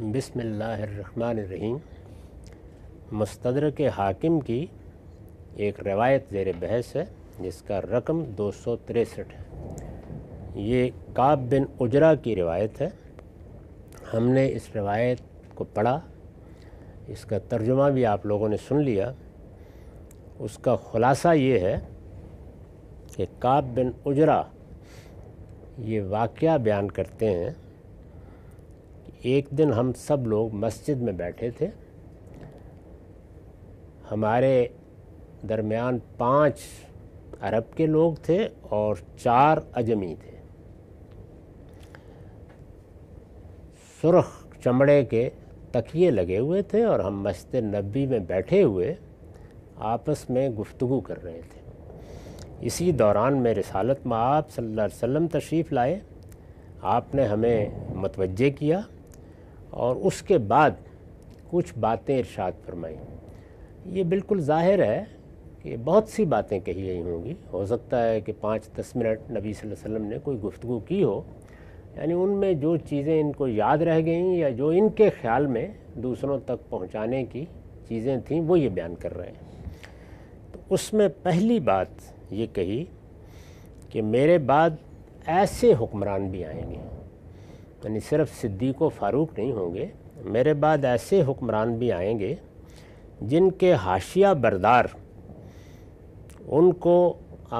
बिसमीम मुस्तदर के हाकिम की एक रवायत ज़ेर बहस है जिसका रकम दो सौ तिरसठ है ये काब बिन उजरा की रवायत है हमने इस रवायत को पढ़ा इसका तर्जुमा भी आप लोगों ने सुन लिया उसका ख़ुलासा ये है कि काब बिन उजरा ये वाक़ बयान करते हैं एक दिन हम सब लोग मस्जिद में बैठे थे हमारे दरमियान पांच अरब के लोग थे और चार अजमी थे सुरख चमड़े के तकिए लगे हुए थे और हम मस्जिद नबी में बैठे हुए आपस में गुफ्तगु कर रहे थे इसी दौरान में सालत में आप सल्लल्लाहु अलैहि वसल्लम तशरीफ़ लाए आपने हमें मतवजह किया और उसके बाद कुछ बातें इरशाद फरमाई ये बिल्कुल ज़ाहिर है कि बहुत सी बातें कही गई होंगी हो सकता है कि पाँच दस मिनट नबी सल्लल्लाहु अलैहि वसल्लम ने कोई गुफ्तु की हो यानी उनमें जो चीज़ें इनको याद रह गई या जो इनके ख्याल में दूसरों तक पहुंचाने की चीज़ें थीं वो ये बयान कर रहे हैं तो उसमें पहली बात ये कही कि मेरे बाद ऐसे हुक्मरान भी आएंगे यानी सिर्फ सिद्दीक व फ़ारूक नहीं होंगे मेरे बाद ऐसे हुक्मरान भी आएंगे जिनके हाशिया बरदार उनको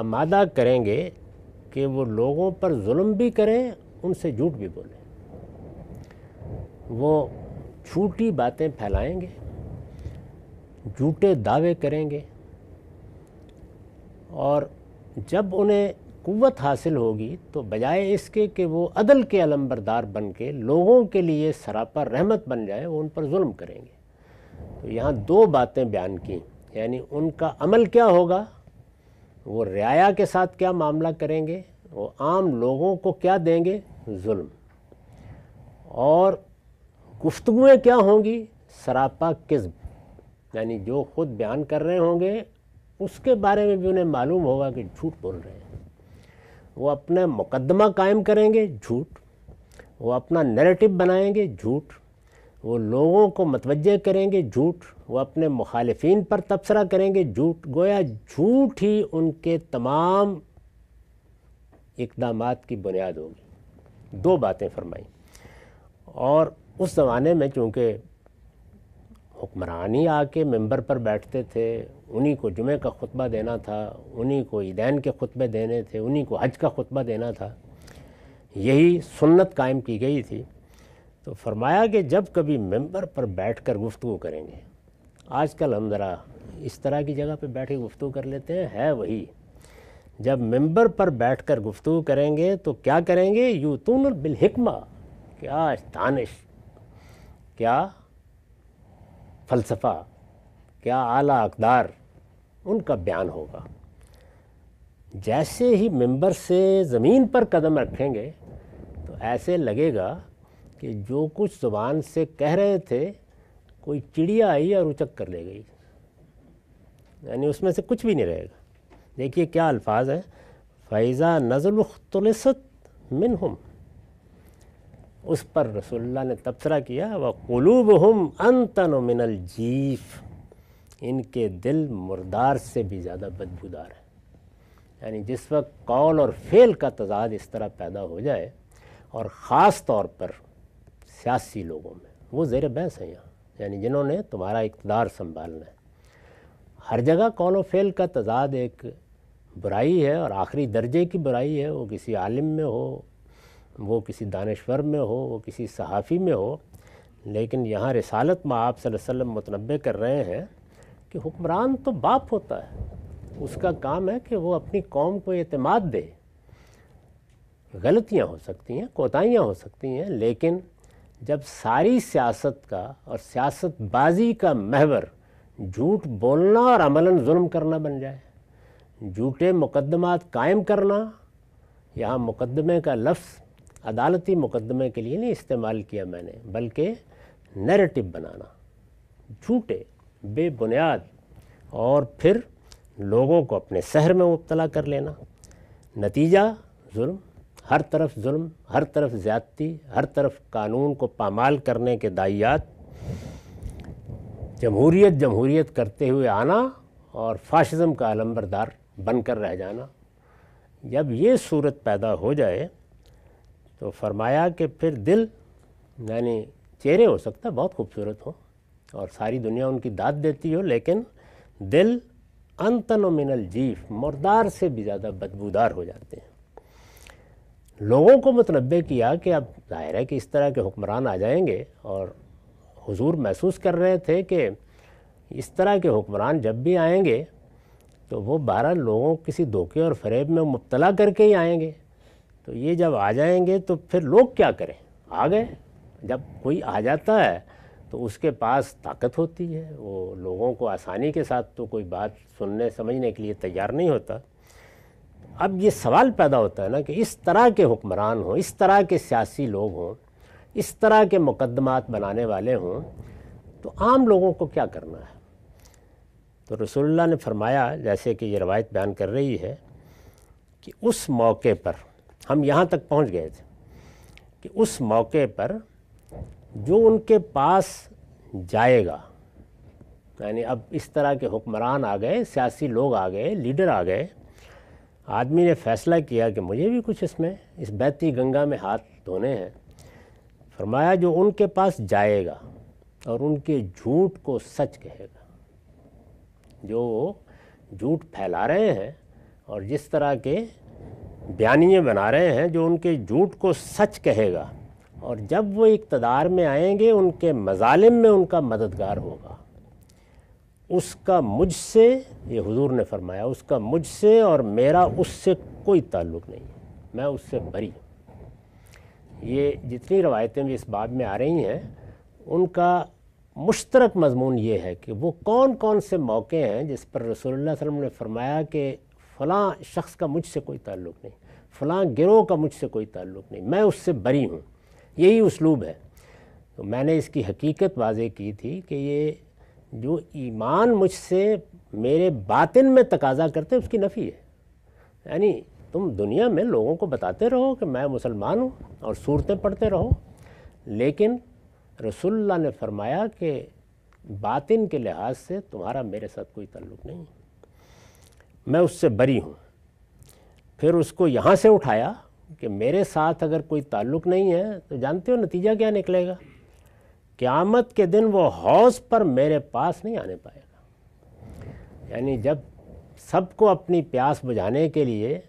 आमादा करेंगे कि वो लोगों पर जुल्म भी करें उनसे झूठ भी बोलें वो झूठी बातें फैलाएंगे झूठे दावे करेंगे और जब उन्हें क़वत हासिल होगी तो बजाय इसके कि वो अदल के अलम्बरदार बन के लोगों के लिए सरापा रहमत बन जाए वो उन पर जुल्म करेंगे तो यहाँ दो बातें बयान की यानी उनका अमल क्या होगा वो रियाया के साथ क्या मामला करेंगे वो आम लोगों को क्या देंगे जुल्म और गुफ्तगुएँ क्या होंगी सरापा किस्म यानी जो खुद बयान कर रहे होंगे उसके बारे में भी उन्हें मालूम होगा कि झूठ बोल रहे हैं वो अपना मुकदमा कायम करेंगे झूठ वो अपना नैरेटिव बनाएंगे झूठ वो लोगों को मतवजह करेंगे झूठ वो अपने मुखालफन पर तबसरा करेंगे झूठ गोया झूठ ही उनके तमाम इकदाम की बुनियाद होगी दो बातें फरमाई और उस ज़माने में चूँकि हुक्मरान ही आके मेंबर पर बैठते थे उन्हीं को जुमे का खुतबा देना था उन्हीं को ईदैन के खुतबे देने थे उन्हीं को हज का खुतबा देना था यही सुन्नत कायम की गई थी तो फरमाया कि जब कभी मेंबर पर बैठ कर गुफ्तु करेंगे आजकल हम ज़रा इस तरह की जगह पर बैठे के गुफ्तु कर लेते हैं है वही जब मेंबर पर बैठ कर गुफ्तु करेंगे तो क्या करेंगे यूतून बिलहिकमा क्या तानिश क्या फ़लसफ़ा क्या आला अकदार उनका बयान होगा जैसे ही मेंबर से ज़मीन पर कदम रखेंगे तो ऐसे लगेगा कि जो कुछ ज़ुबान से कह रहे थे कोई चिड़िया आई और उचक कर ले गई यानी उसमें से कुछ भी नहीं रहेगा देखिए क्या अल्फाज है फ़ैज़ा नज़ल तुलसत मिन उस पर रसोल्ला ने तबसरा किया व कुलूब हम अनतन मिनल जीफ इनके दिल मुर्दार से भी ज़्यादा बदबूदार है यानी जिस वक्त कौल और फेल का तजाद इस तरह पैदा हो जाए और ख़ास तौर पर सियासी लोगों में वो ज़ेर बहस हैं यहाँ यानी जिन्होंने तुम्हारा इकतदार संभालना है हर जगह कौल और फेल का तजाद एक बुराई है और आखिरी दर्जे की बुराई है वो किसी आलिम में हो वो किसी दानश्वर में हो वो किसी सहाफ़ी में हो लेकिन यहाँ रसालत में आप मतनबे कर रहे हैं कि हुक्मरान तो बाप होता है उसका काम है कि वो अपनी कौम को अतमाद दे गलतियाँ हो सकती हैं कोताहियाँ हो सकती हैं लेकिन जब सारी सियासत का और सियासतबाजी का महवर झूठ बोलना और अमलन जुल्म करना बन जाए झूठे मुकदमात कायम करना यहाँ मुकदमे का लफ्ज़ अदालती मुकदमे के लिए नहीं इस्तेमाल किया मैंने बल्कि नैरेटिव बनाना झूठे बेबुनियाद और फिर लोगों को अपने शहर में मुबतला कर लेना नतीजा जुल्म हर तरफ जुल्म हर तरफ ज़्यादती हर तरफ कानून को पामाल करने के दाइयात जमहूरीत जमहूरीत करते हुए आना और फाशिज़म का आलम्बरदार बनकर रह जाना जब ये सूरत पैदा हो जाए तो फरमाया कि फिर दिल यानी चेहरे हो सकता बहुत खूबसूरत हो और सारी दुनिया उनकी दाद देती हो लेकिन दिल अनतन मिनल जीफ मुर्दार से भी ज़्यादा बदबूदार हो जाते हैं लोगों को मतनबे किया कि अब जाहिर है कि इस तरह के हुक्मरान आ जाएंगे और हुजूर महसूस कर रहे थे कि इस तरह के हुक्मरान जब भी आएंगे तो वो बारह लोगों किसी धोखे और फरेब में मुबतला करके ही आएंगे तो ये जब आ जाएंगे तो फिर लोग क्या करें आ गए जब कोई आ जाता है तो उसके पास ताकत होती है वो लोगों को आसानी के साथ तो कोई बात सुनने समझने के लिए तैयार नहीं होता अब ये सवाल पैदा होता है ना कि इस तरह के हुक्मरान हों इस तरह के सियासी लोग हों इस तरह के मुकदमात बनाने वाले हों तो आम लोगों को क्या करना है तो रसोल्ला ने फरमाया जैसे कि ये रवायत बयान कर रही है कि उस मौके पर हम यहाँ तक पहुँच गए थे कि उस मौके पर जो उनके पास जाएगा यानी अब इस तरह के हुक्मरान आ गए सियासी लोग आ गए लीडर आ गए आदमी ने फैसला किया कि मुझे भी कुछ इसमें इस बहती गंगा में हाथ धोने हैं फरमाया जो उनके पास जाएगा और उनके झूठ को सच कहेगा जो झूठ फैला रहे हैं और जिस तरह के बयानिए बना रहे हैं जो उनके झूठ को सच कहेगा और जब वो इकतदार में आएंगे उनके मजालिम में उनका मददगार होगा उसका मुझसे ये हुजूर ने फरमाया उसका मुझसे और मेरा उससे कोई ताल्लुक़ नहीं मैं उससे बरी ये जितनी रवायतें भी इस बाब में आ रही हैं उनका मुश्तरक मजमून ये है कि वो कौन कौन से मौके हैं जिस पर रसोल्ला वसम ने फरमाया कि फ़लाँ शख्स का मुझसे कोई ताल्लुक़ नहीं फ़लाँ गिरोह का मुझसे कोई ताल्लुक़ नहीं मैं उससे बरी हूँ यही उसलूब है तो मैंने इसकी हकीकत वाजे की थी कि ये जो ईमान मुझसे मेरे बातिन में तकाजा करते उसकी नफ़ी है यानी तुम दुनिया में लोगों को बताते रहो कि मैं मुसलमान हूँ और सूरतें पढ़ते रहो लेकिन रसुल्ला ने फरमाया कि बातिन के लिहाज से तुम्हारा मेरे साथ कोई ताल्लुक़ नहीं मैं उससे बरी हूँ फिर उसको यहाँ से उठाया कि मेरे साथ अगर कोई ताल्लुक़ नहीं है तो जानते हो नतीजा क्या निकलेगा क़्यामत के दिन वो हौस पर मेरे पास नहीं आने पाएगा यानी जब सबको अपनी प्यास बुझाने के लिए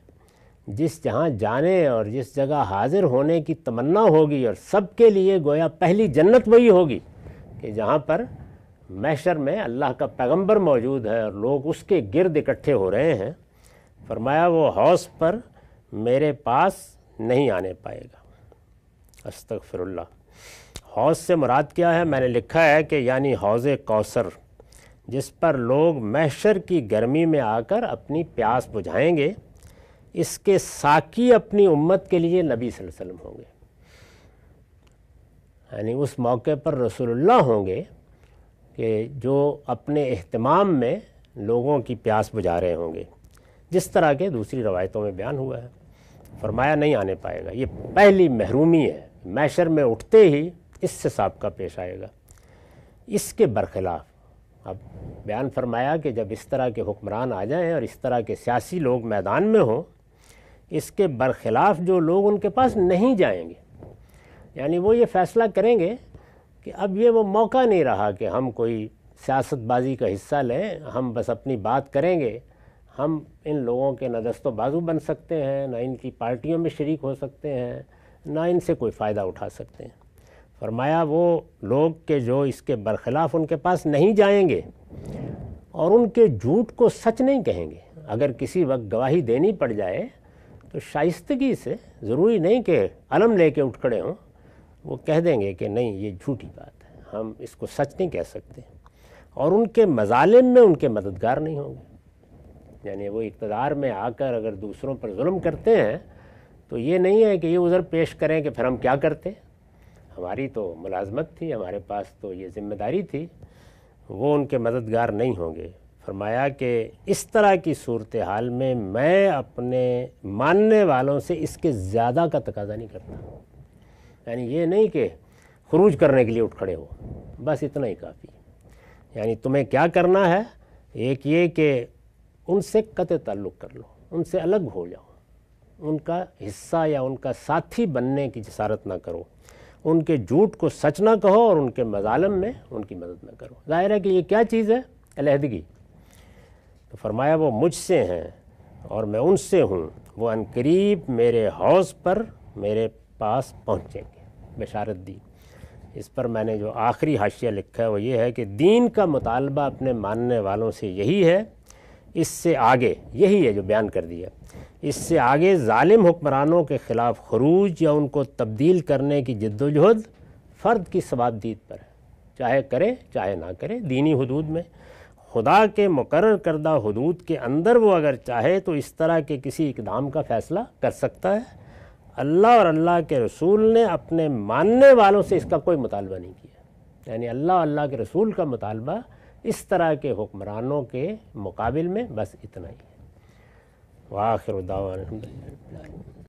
जिस जहाँ जाने और जिस जगह हाजिर होने की तमन्ना होगी और सबके लिए गोया पहली जन्नत वही होगी कि जहाँ पर मैशर में अल्लाह का पैगंबर मौजूद है और लोग उसके गिरद इकट्ठे हो रहे हैं फरमाया वो हौस पर मेरे पास नहीं आने पाएगा अस्तफ़िरल्ला हौस से मुराद क्या है मैंने लिखा है कि यानी हौज़ कौसर जिस पर लोग मैशर की गर्मी में आकर अपनी प्यास बुझाएंगे इसके साकी अपनी उम्मत के लिए नबी वसल्लम होंगे यानी उस मौके पर रसूलुल्लाह होंगे कि जो अपने अहतमाम में लोगों की प्यास बुझा रहे होंगे जिस तरह के दूसरी रवायतों में बयान हुआ है फरमाया नहीं आने पाएगा ये पहली महरूमी है मैशर में उठते ही इससे सबका पेश आएगा इसके बरखिलाफ़ अब बयान फरमाया कि जब इस तरह के हुक्मरान आ जाएं और इस तरह के सियासी लोग मैदान में हों इसके बरखिलाफ़ जो लोग उनके पास नहीं जाएंगे यानी वो ये फ़ैसला करेंगे कि अब ये वो मौका नहीं रहा कि हम कोई सियासतबाजी का हिस्सा लें हम बस अपनी बात करेंगे हम इन लोगों के न दस्तो बाजू बन सकते हैं ना इनकी पार्टियों में शरीक हो सकते हैं ना इनसे कोई फ़ायदा उठा सकते हैं फरमाया वो लोग के जो इसके बरखिलाफ़ उनके पास नहीं जाएंगे और उनके झूठ को सच नहीं कहेंगे अगर किसी वक्त गवाही देनी पड़ जाए तो शाइस्तगी से ज़रूरी नहीं कि अलम लेके उठ खड़े हों वो कह देंगे कि नहीं ये झूठी बात है हम इसको सच नहीं कह सकते और उनके मजालिम में उनके मददगार नहीं होंगे यानी वो इकतदार में आकर अगर दूसरों पर जुल्म करते हैं तो ये नहीं है कि ये उधर पेश करें कि फिर हम क्या करते हमारी तो मुलाजमत थी हमारे पास तो ये जिम्मेदारी थी वो उनके मददगार नहीं होंगे फरमाया कि इस तरह की सूरत हाल में मैं अपने मानने वालों से इसके ज़्यादा का तकाजा नहीं करता यानी ये नहीं कि खरूज करने के लिए उठ खड़े हो बस इतना ही काफ़ी यानी तुम्हें क्या करना है एक ये कि उनसे कत ताल्लुक़ कर लो उनसे अलग हो जाओ उनका हिस्सा या उनका साथी बनने की जसारत ना करो उनके झूठ को सच ना कहो और उनके मजालम में उनकी मदद ना करो जाहिर है कि ये क्या चीज़ है अलहदगी तो फरमाया वो मुझसे हैं और मैं उनसे हूँ वो अनकरीब मेरे हौज़ पर मेरे पास पहुँचेंगे बशारत दी इस पर मैंने जो आखिरी हाशिया लिखा है वो ये है कि दीन का मुतालबा अपने मानने वालों से यही है इससे आगे यही है जो बयान कर दिया इससे आगे ालिम हुक्मरानों के ख़िलाफ़ खरूज या उनको तब्दील करने की जद्दोजहद फ़र्द की सवाबदीद पर है चाहे करे चाहे ना करे दीनी हदूद में खुदा के मुकर करदा हदूद के अंदर वो अगर चाहे तो इस तरह के किसी इकदाम का फ़ैसला कर सकता है अल्लाह और अल्लाह के रसूल ने अपने मानने वालों से इसका कोई मुतालबा नहीं किया यानी अल्लाह अल्लाह के रसूल का मुतालबा इस तरह के हुक्मरानों के मुकाबले में बस इतना ही है वाखिर दावा